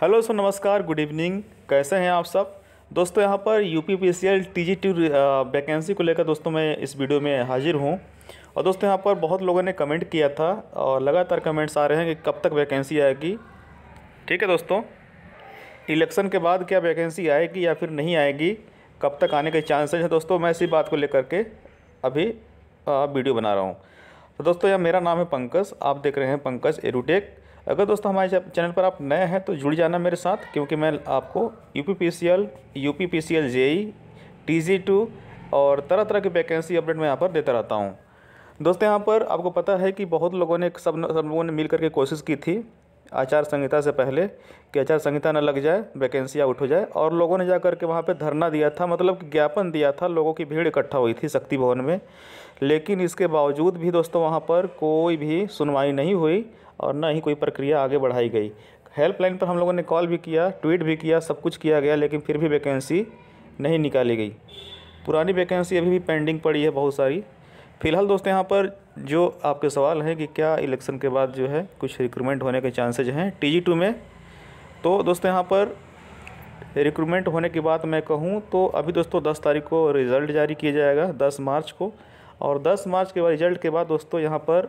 hello सो नमस्कार good evening कैसे हैं आप सब दोस्तों यहाँ पर U P P C L T G T vacancy को लेकर दोस्तों मैं इस वीडियो में हाजिर हूँ और दोस्तों यहाँ पर बहुत लोगों ने कमेंट किया था और लगातार कमेंट्स आ रहे हैं कि कब तक वैकेंसी आएगी ठीक है दोस्तों इलेक्शन के बाद क्या वैकेंसी आएगी या फिर नहीं आएगी कब तक आने के चांसेज हैं दोस्तों मैं इसी बात को लेकर के अभी वीडियो बना रहा हूँ तो दोस्तों यहाँ मेरा नाम है पंकज आप देख रहे हैं पंकज एरूटेक अगर दोस्तों हमारे चैनल पर आप नए हैं तो जुड़ जाना मेरे साथ क्योंकि मैं आपको U P P C L U P P C L J E T G T too तरह तरह की वैकेंसी अपडेट मैं यहाँ पर देता रहता हूँ दोस्तों यहाँ पर आपको पता है कि बहुत लोगों ने सब सब लोगों ने मिल करके कोशिश की थी आचार संहिता से पहले कि आचार संहिता न लग जाए वैकेंसी आउट हो जाए और लोगों ने जा कर के वहाँ पर धरना दिया था मतलब कि ज्ञापन दिया था लोगों की भीड़ इकट्ठा हुई थी शक्ति भवन में लेकिन इसके बावजूद भी दोस्तों वहाँ पर कोई भी सुनवाई नहीं हुई और न ही कोई प्रक्रिया आगे बढ़ाई गई हेल्पलाइन पर हम लोगों ने कॉल भी किया ट्वीट भी किया सब कुछ किया गया लेकिन फिर भी वैकेंसी नहीं निकाली गई पुरानी वैकेंसी अभी भी पेंडिंग पड़ी है बहुत सारी फिलहाल दोस्तों यहाँ पर जो आपके सवाल हैं कि क्या इलेक्शन के बाद जो है कुछ रिक्रूटमेंट होने के चांसेज हैं टी टू में तो दोस्तों यहाँ पर रिक्रूटमेंट होने की बात मैं कहूँ तो अभी दोस्तों दस तारीख को रिज़ल्ट जारी किया जाएगा दस मार्च को और 10 मार्च के बाद रिज़ल्ट के बाद दोस्तों यहाँ पर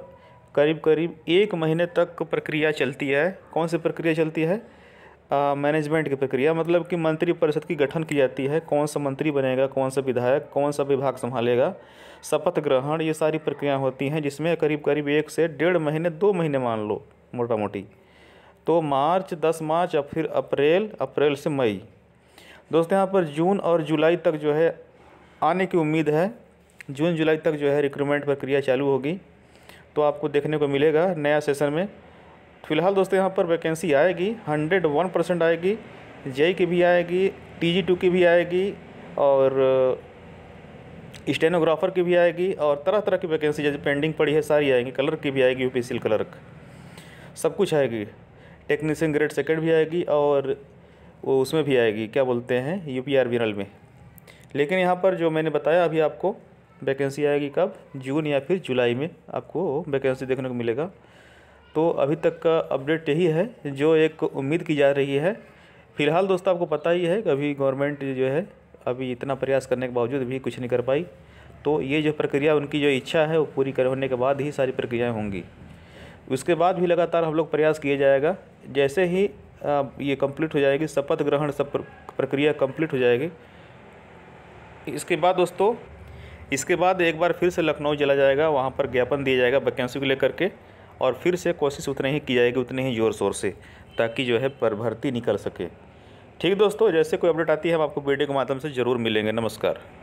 करीब करीब एक महीने तक प्रक्रिया चलती है कौन सी प्रक्रिया चलती है मैनेजमेंट की प्रक्रिया मतलब कि मंत्री परिषद की गठन की जाती है कौन सा मंत्री बनेगा कौन सा विधायक कौन सा विभाग संभालेगा शपथ ग्रहण ये सारी प्रक्रियाएं होती हैं जिसमें करीब करीब एक से डेढ़ महीने दो महीने मान लो मोटा मोटी तो मार्च दस मार्च और फिर अप्रैल अप्रैल से मई दोस्तों यहाँ पर जून और जुलाई तक जो है आने की उम्मीद है जून जुलाई तक जो है रिक्रूटमेंट प्रक्रिया चालू होगी तो आपको देखने को मिलेगा नया सेशन में फिलहाल दोस्तों यहाँ पर वैकेंसी आएगी हंड्रेड वन परसेंट आएगी जेई की भी आएगी टी जी टू की भी आएगी और स्टेनोग्राफर uh, की भी आएगी और तरह तरह की वैकेंसी जैसे पेंडिंग पड़ी है सारी आएगी कलर की भी आएगी यू पी कलर्क सब कुछ आएगी टेक्नीशियन ग्रेड सेकेंड भी आएगी और वो उसमें भी आएगी क्या बोलते हैं यू पी आर में लेकिन यहाँ पर जो मैंने बताया अभी आपको वैकेंसी आएगी कब जून या फिर जुलाई में आपको वैकेंसी देखने को मिलेगा तो अभी तक का अपडेट यही है जो एक उम्मीद की जा रही है फिलहाल दोस्तों आपको पता ही है कि अभी गवर्नमेंट जो है अभी इतना प्रयास करने के बावजूद भी कुछ नहीं कर पाई तो ये जो प्रक्रिया उनकी जो इच्छा है वो पूरी कर होने के बाद ही सारी प्रक्रियाएँ होंगी उसके बाद भी लगातार हम लोग प्रयास किया जाएगा जैसे ही ये कंप्लीट हो जाएगी शपथ ग्रहण सब प्रक्रिया कंप्लीट हो जाएगी इसके बाद दोस्तों इसके बाद एक बार फिर से लखनऊ चला जाएगा वहाँ पर ज्ञापन दिया जाएगा वैकेंसी को लेकर के और फिर से कोशिश उतनी ही की जाएगी उतने ही ज़ोर शोर से ताकि जो है पर भर्ती निकल सके ठीक दोस्तों जैसे कोई अपडेट आती है हम आपको वीडियो के माध्यम से ज़रूर मिलेंगे नमस्कार